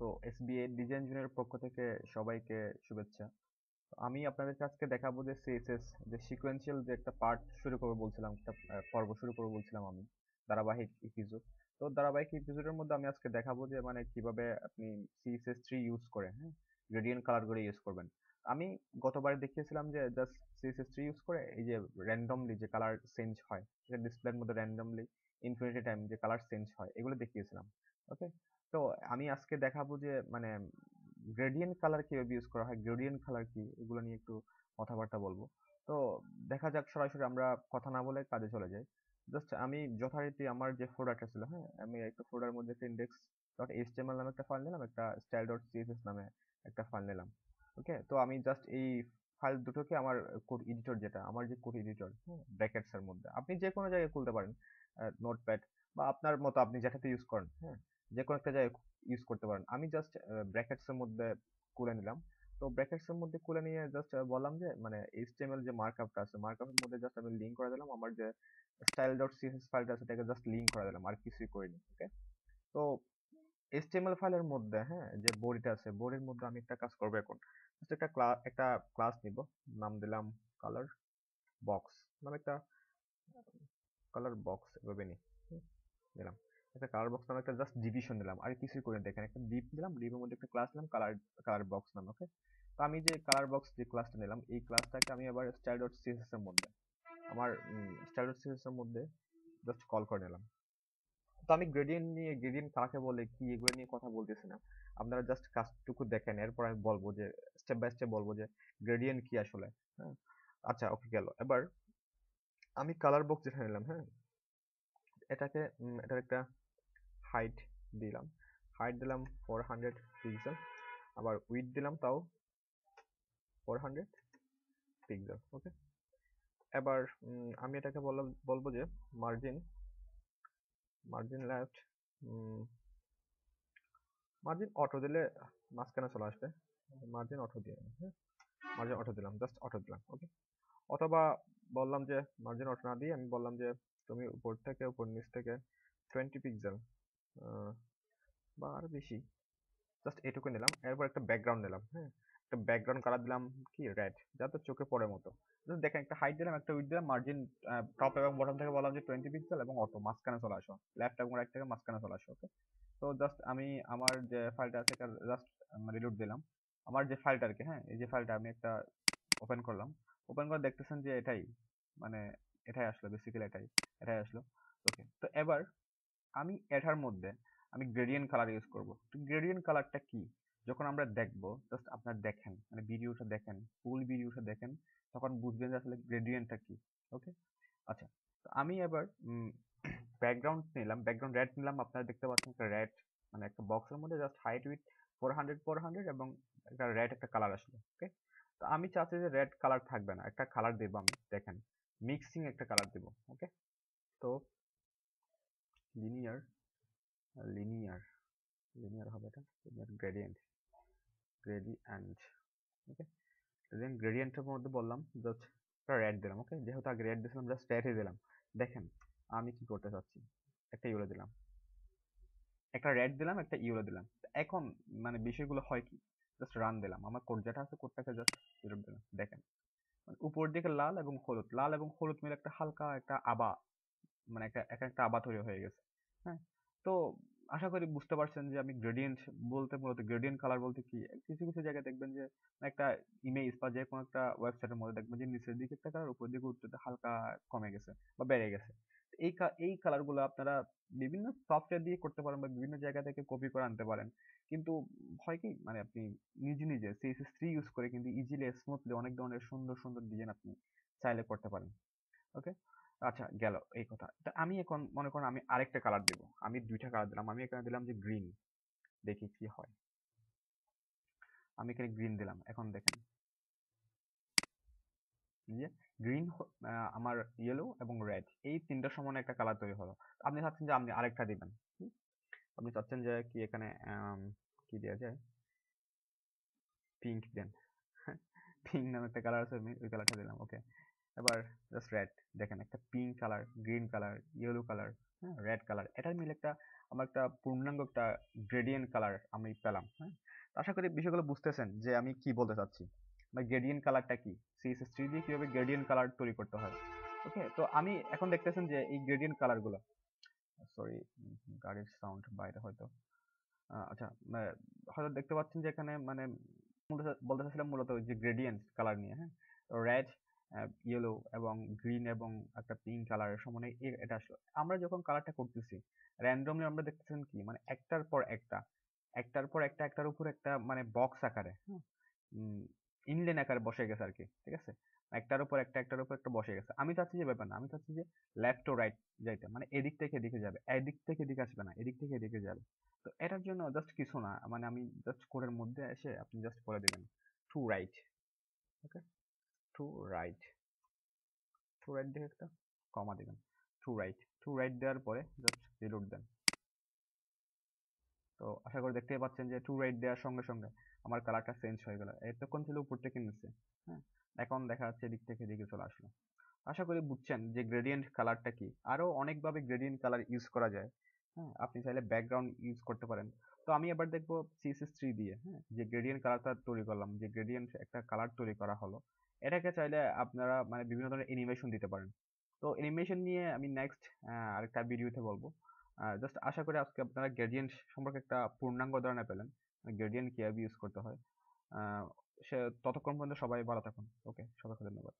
তো SBI design জুনের পক্ষ থেকে সবাইকে শুভেচ্ছা আমি আপনাদের আজকে দেখাবো যে সিএসএস যে সিকোয়েন্সিয়াল যে একটা পার্ট শুরু করবো বলছিলাম একটা পর্ব শুরু করবো বলছিলাম আমি ধারাবাহিক ইপিজোড তো ধারাবাহিক ইপিজোডের মধ্যে আমি আজকে দেখাবো যে মানে কিভাবে আপনি সিএসএস থ্রি ইউজ করে হ্যাঁ গ্রেডিয়েন্ট কালার করে ইউজ করবেন আমি গতবার দেখিয়েছিলাম যে জাস্ট সিএসএস থ্রি ইউজ করে এই যে র্যান্ডমলি যে কালার চেঞ্জ হয় সেটা ডিসপ্লের মধ্যে র্যান্ডমলি ইনফিনিটি টাইম যে কালার চেঞ্জ হয় এগুলো দেখিয়েছিলাম ওকে তো আমি আজকে দেখাবো যে মানে gradient color কিভাবে use করা হয় gradient color কি এগুলো নিয়ে একটু কথাবার্তা বলবো তো দেখা যাক সরাসরি আমরা কথা না বলে কাজে চলে যাই just আমি যথারীতি আমার যে folder ছিল হ্যাঁ আমি একটা folder এর মধ্যে একটা index.html নামে একটা file নিলাম একটা style.css নামে একটা file নিলাম okay তো আমি just এই ফাইল দুটোকে আমার কোড editor যেটা আমার যে কোড editor ব্র্যাকেটস এর মধ্যে আপনি যে কোনো জায়গায় খুলতে পারেন নোটপ্যাড বা আপনার মতো আপনি যেটাতে ইউজ করেন হ্যাঁ যে কোনো একটা জায়গায় ইউজ করতে পারেন আমি জাস্ট ব্র্যাকেটসের মধ্যে কুলে নিলাম তো ব্র্যাকেটসের মধ্যে খুলে নিয়ে জাস্ট বললাম যে মানে এইচটিএমএল যে মার্কআপটা আছে মার্কআপের মধ্যে জাস্ট আমি লিংক করে দিলাম আমার যে স্টাইল ডট সিএসএস ফাইলটা আছে সেটাকে জাস্ট লিংক করে দিলাম আর কিছুই করিনি ওকে তো এইচটিএমএল ফাইলের মধ্যে হ্যাঁ যে বডিটা আছে বডির মধ্যে আমি একটা কাজ করব এখন জাস্ট একটা ক্লাস একটা ক্লাস নিব নাম দিলাম কালার বক্স মানে একটা কালার বক্স এভাবে নিই দিলাম একটা কালার বক্স নামে একটা জাস্ট ডিভিশন দিলাম আর কিছুই করি দেখেন একটা ডিপ দিলাম ডিপের মধ্যে একটা ক্লাস নিলাম কালার কালার বক্স নাম ওকে তো আমি যে কালার বক্স যে ক্লাসটা নিলাম এই ক্লাসটাকে আমি আবার স্টাইল ডট সিএসএস এর মধ্যে আমার স্টাইল ডট সিএসএস এর মধ্যে জাস্ট কল করে নিলাম তো আমি গ্রেডিয়েন্ট নিয়ে গ্রেডিয়েন্ট কাকে বলে কি এগুলো নিয়ে কথা বলতেছি না আপনারা জাস্ট কাজটুকু দেখেন এরপর আমি বলবো যে স্টেপ বাই স্টেপ বলবো যে গ্রেডিয়েন্ট কি আসলে হ্যাঁ আচ্ছা ওকে গেল এবার আমি কালার বক্স যেটা নিলাম হ্যাঁ এটাকে এটার একটা হাইট দিলাম হাইট দিলাম ফোর হান্ড্রেড পিক্সেল আবার উইথ দিলাম তাও ফোর হান্ড্রেড পিক্সেল ওকে এবার আমি এটাকে বললাম বলবো যে margin margin left margin auto দিলে মাঝখানে চলে আসবে মার্জিন অটো দিয়ে হ্যাঁ মার্জিন অটো দিলাম জাস্ট অটো দিলাম ওকে অথবা বললাম যে মার্জিন অটো না দিয়ে আমি বললাম যে তুমি উপর থেকে উপর নিচ থেকে টোয়েন্টি পিক্সেল বা আর বেশি জাস্ট এটুকু নিলাম এরপর একটা ব্যাকগ্রাউন্ড নিলাম হ্যাঁ একটা ব্যাকগ্রাউন্ড কালার দিলাম কি রেড যাতে চোখে পড়ে মতো দেখেন একটা হাইট দিলাম একটা উইথ দিলাম মার্জিন টপ এবং বটম থেকে বললাম যে টোয়েন্টি পিক্সেল এবং অটো মাঝখানে চলে আসো লেফট এবং রাইট থেকে মাঝখানে চলে আসো ওকে তো জাস্ট আমি আমার যে ফাইলটা আছে জাস্ট রিলুট দিলাম আমার যে ফাইলটা আর কি হ্যাঁ এই যে ফাইলটা আমি একটা ওপেন করলাম ওপেন করে দেখতেছেন যে এটাই মানে এটাই আসলো বেসিক্যালি এটাই এটাই আসলো ওকে তো এবার আমি এটার মধ্যে আমি গ্রেডিয়েন্ট কালার ইউজ করব তো গ্রেডিয়েন্ট কালারটা কি যখন আমরা দেখব জাস্ট আপনারা দেখেন মানে ভিডিওটা দেখেন ফুল ভিডিওটা দেখেন তখন বুঝবেন যে আসলে গ্রেডিয়েন্টটা কি ওকে আচ্ছা তো আমি এবার ব্যাকগ্রাউন্ড নিলাম ব্যাকগ্রাউন্ড রেড নিলাম আপনারা দেখতে পাচ্ছেন একটা রেড মানে একটা বক্সের মধ্যে just height width four hundred four hundred এবং একটা রেড একটা কালার আসলো ওকে তো আমি চাচ্ছি যে রেড কালার থাকবে না একটা কালার দেবো আমি দেখেন মিক্সিং একটা কালার দেব ওকে তো লিনিয়ার লিনিয়ার লিনিয়ার হবে এটা linear gradient gradient okay then গ্রেডিয়েন্টের মধ্যে বললাম জাস্ট একটা র্যাড দিলাম ওকে যেহেতু আগে রেড দিয়েছিলাম জাস্ট র্যাডে দিলাম দেখেন আমি কি করতে চাচ্ছি একটা ইউরো দিলাম একটা র্যাড দিলাম একটা ইউরো দিলাম এখন মানে বিষয়গুলো হয় কি জাস্ট রান দিলাম আমার কোড যেটা আছে কোডটাকে জাস্ট ইউরো দিলাম দেখেন মানে উপর দিকে লাল এবং হলুদ লাল এবং হলুদ মিলে একটা হালকা একটা আবা মানে একটা এক একটা আবা তৈরি হয়ে গেছে হ্যাঁ তো আশা করি বুঝতে পারছেন যে আমি গ্রেডিয়েন্ট বলতে মূলত গ্রেডিয়েন্ট কালার বলতে কি কিছু কিছু জায়গায় দেখবেন যে একটা ইমেজ বা যে কোনো একটা ওয়েবসাইটের মধ্যে দেখবেন যে নিচের দিকে একটা কালার উপরের দিকে উঠতে হালকা কমে গেছে বা বেড়ে গেছে এই এই color গুলো আপনারা বিভিন্ন software দিয়ে করতে পারেন বা বিভিন্ন জায়গা থেকে copy করে আনতে পারেন কিন্তু হয় কি মানে আপনি নিজে নিজে three use করে কিন্তু easily smoothly অনেক ধরনের সুন্দর সুন্দর design আপনি চাইলে করতে পারেন okay আচ্ছা গেল এই কথা তা আমি এখন মনে করেন আমি আরেকটা color দেবো আমি দুইটা color দিলাম আমি এখানে দিলাম যে green দেখি কি হয় আমি এখানে green দিলাম এখন দেখেন যে গ্রিন আমার ইয়েলো এবং রেড এই তিনটা সমান একটা কালার তৈরি হলো আপনি চাচ্ছেন যে আপনি আরেকটা দিবেন আপনি চাচ্ছেন যে কি এখানে কি দেওয়া যায় পিঙ্ক দেন পিঙ্ক নামে একটা কালার আছে আমি ওই কালারটা দিলাম ওকে এবার জাস্ট রেড দেখেন একটা pink colour green colour yellow colour হ্যাঁ রেড কালার এটার মিলে একটা আমার একটা পূর্ণাঙ্গ একটা গ্রেডিয়েন্ট কালার আমি পেলাম হ্যাঁ আশা করি বিষয়গুলো বুঝতেছেন যে আমি কি বলতে চাচ্ছি বা গ্রেডিয়েন্ট কালারটা কি সিএসএস থ্রি দিয়ে কীভাবে গ্রেডিয়েন্ট কালার তৈরি করতে হয় ওকে তো আমি এখন দেখতেছেন যে এই গ্রেডিয়েন্ট কালারগুলো সরি গাড়ির সাউন্ড বাইরে হয়তো আচ্ছা মানে হয়তো দেখতে পাচ্ছেন যে এখানে মানে বলতে চাচ্ছিলাম মূলত যে গ্রেডিয়েন্ট কালার নিয়ে হ্যাঁ রেড ইয়েলো এবং গ্রিন এবং একটা পিঙ্ক কালারের সমানে এটা আসলো আমরা যখন কালারটা করতেছি র্যান্ডমলি আমরা দেখতেছেন কি মানে একটার পর একটা একটার পর একটা একটার উপর একটা মানে বক্স আকারে হ্যাঁ? ইনলেন আকার বসে গেছে আর কি ঠিক আছে একটার উপর একটা একটার উপর একটা বসে গেছে আমি চাচ্ছি যে ব্যাপার না আমি চাচ্ছি যে লেফট টু রাইট যাইতে মানে এদিক থেকে এদিকে যাবে এদিক থেকে এদিকে আসবে না এদিক থেকে এদিকে যাবে তো এটার জন্য জাস্ট কিছু না মানে আমি জাস্ট কোডের মধ্যে এসে আপনি জাস্ট করে দেবেন to right okay to right to right দিয়ে একটা কমা দেবেন টু রাইট টু রাইট দেওয়ার পরে জাস্ট রিলোড দেন তো আশা করি দেখতে পাচ্ছেন যে টু রাইট দেওয়ার সঙ্গে সঙ্গে আমার কালারটা চেঞ্জ হয়ে গেল এতক্ষণ ছিল উপর থেকে নিচে হ্যাঁ এখন দেখা যাচ্ছে এদিক থেকে এদিকে চলে আসলো আশা করি বুঝছেন যে গ্রেডিয়েন্ট কালারটা কি আরও অনেকভাবে গ্রেডিয়েন্ট কালার ইউজ করা যায় হ্যাঁ আপনি চাইলে ব্যাকগ্রাউন্ড ইউজ করতে পারেন তো আমি এবার দেখবো সিএসএস থ্রি দিয়ে হ্যাঁ যে গ্রেডিয়েন্ট কালারটা তৈরি করলাম যে গ্রেডিয়েন্ট একটা কালার তৈরি করা হলো এটাকে চাইলে আপনারা মানে বিভিন্ন ধরনের অ্যানিমেশন দিতে পারেন তো অ্যানিমেশন নিয়ে আমি নেক্সট আরেকটা ভিডিওতে বলবো জাস্ট আশা করি আজকে আপনারা গ্রেডিয়েন্ট সম্পর্কে একটা পূর্ণাঙ্গ ধারণা পেলেন গ্রেডিয়েন্ট কিভাবে ইউজ করতে হয় সে ততক্ষণ পর্যন্ত সবাই ভালো থাকুন ওকে সবাইকে ধন্যবাদ